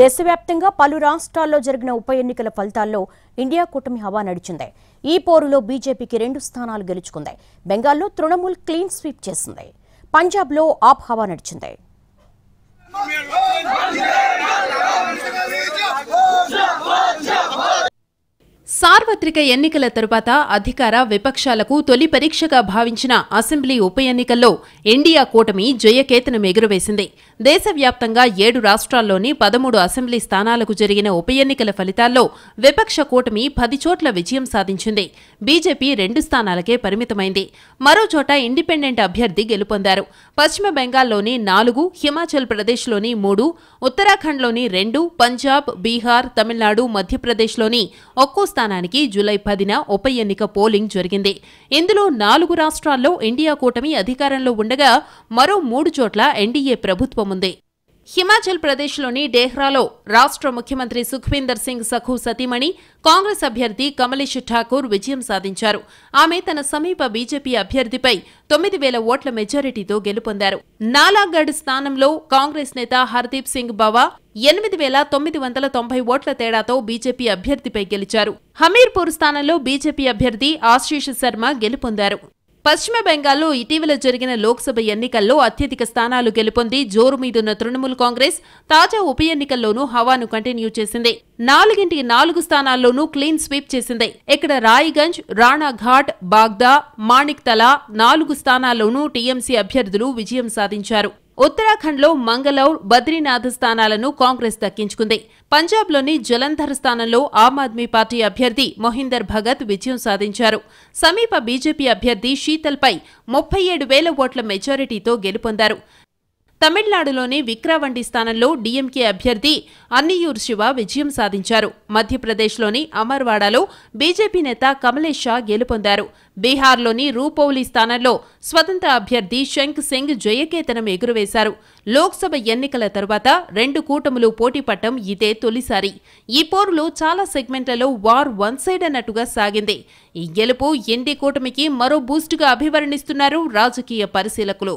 దేశవ్యాప్తంగా పలు రాష్ట్రాల్లో జరిగిన ఉప ఎన్నికల ఫలితాల్లో ఇండియా కూటమి హవా నడిచింది ఈ పోరులో బీజేపీకి రెండు స్థానాలు గెలుచుకుంది బెంగాల్లో తృణమూల్ క్లీన్ స్వీప్ చేసింది పంజాబ్లో ఆప్ హవా నడిచింది సార్వత్రిక ఎన్నికల తరువాత అధికార విపక్షాలకు తొలి పరీక్షగా భావించిన అసెంబ్లీ ఉప ఎన్నికల్లో ఇండియా కూటమి జయకేతనం ఎగురవేసింది దేశవ్యాప్తంగా ఏడు రాష్ట్రాల్లోని పదమూడు అసెంబ్లీ స్థానాలకు జరిగిన ఉప ఎన్నికల ఫలితాల్లో విపక్ష కూటమి పది చోట్ల విజయం సాధించింది బీజేపీ రెండు స్థానాలకే పరిమితమైంది మరోచోట ఇండిపెండెంట్ అభ్యర్థి గెలుపొందారు పశ్చిమ బెంగాల్లోని నాలుగు హిమాచల్ ప్రదేశ్లోని మూడు ఉత్తరాఖండ్లోని రెండు పంజాబ్ బీహార్ తమిళనాడు మధ్యప్రదేశ్లోని ఒక్కో స్థానం స్థానానికి జూలై పదిన ఉప ఎన్నిక పోలింగ్ జరిగింది ఇందులో నాలుగు రాష్ట్రాల్లో ఇండియా కూటమి అధికారంలో ఉండగా మరో మూడు చోట్ల ఎన్డీఏ ప్రభుత్వం ఉంది హిమాచల్ ప్రదేశ్లోని డేహ్రాలో రాష్ట్ర ముఖ్యమంత్రి సుఖ్వీందర్ సింగ్ సఖు సతీమణి కాంగ్రెస్ అభ్యర్థి కమలేష్ ఠాకూర్ విజయం సాధించారు ఆమె తన సమీప బీజేపీ అభ్యర్థిపై తొమ్మిది వేల ఓట్ల మెజారిటీతో గెలుపొందారు నాలాగఢ్ స్థానంలో కాంగ్రెస్ నేత హర్దీప్ సింగ్ బవా ఎనిమిది వేల తొమ్మిది వందల తొంభై ఓట్ల తేడాతో బీజేపీ అభ్యర్థిపై గెలిచారు హమీర్పూర్ స్థానంలో బీజేపీ అభ్యర్థి ఆశీష్ శర్మ గెలుపొందారు పశ్చిమ బెంగాల్లో ఇటీవల జరిగిన లోక్సభ ఎన్నికల్లో అత్యధిక స్థానాలు గెలుపొంది జోరు మీదున్న తృణమూల్ కాంగ్రెస్ తాజా ఉప ఎన్నికల్లోనూ హవాను కంటిన్యూ చేసింది నాలుగింటికి నాలుగు స్థానాల్లోనూ క్లీన్ స్వీప్ చేసింది ఇక్కడ రాయిగంజ్ రాణాఘాట్ బాగ్దా మాణిక్తలా నాలుగు స్థానాల్లోనూ టీఎంసీ అభ్యర్థులు విజయం సాధించారు ఉత్తరాఖండ్లో మంగళౌర్ బద్రీనాథ్ స్థానాలను కాంగ్రెస్ దక్కించుకుంది పంజాబ్లోని జలంధర్ స్థానంలో ఆమ్ ఆద్మీ పార్టీ అభ్యర్థి మొహిందర్ భగత్ విజయం సాధించారు సమీప బీజేపీ అభ్యర్థి శీతల్పై ముప్పై ఏడు వేల ఓట్ల మెజారిటీతో గెలుపొందారు తమిళనాడులోని విక్రావండి స్థానంలో డీఎంకే అభ్యర్థి అన్నియూర్ శివ విజయం సాధించారు మధ్యప్రదేశ్లోని అమర్వాడాలో బీజేపీ నేత కమలేష్ షా గెలుపొందారు బీహార్లోని రూపౌలి స్థానంలో స్వతంత్ర అభ్యర్థి శంక్ సింగ్ జయకేతనం ఎగురవేశారు లోక్సభ ఎన్నికల తర్వాత రెండు కూటములు పట్టం ఇదే తొలిసారి ఈ పోరులో చాలా సెగ్మెంట్లలో వార్ వన్ సైడ్ అన్నట్టుగా సాగింది ఈ గెలుపు ఎన్డీ కూటమికి మరో బూస్టుగా అభివర్ణిస్తున్నారు రాజకీయ పరిశీలకులు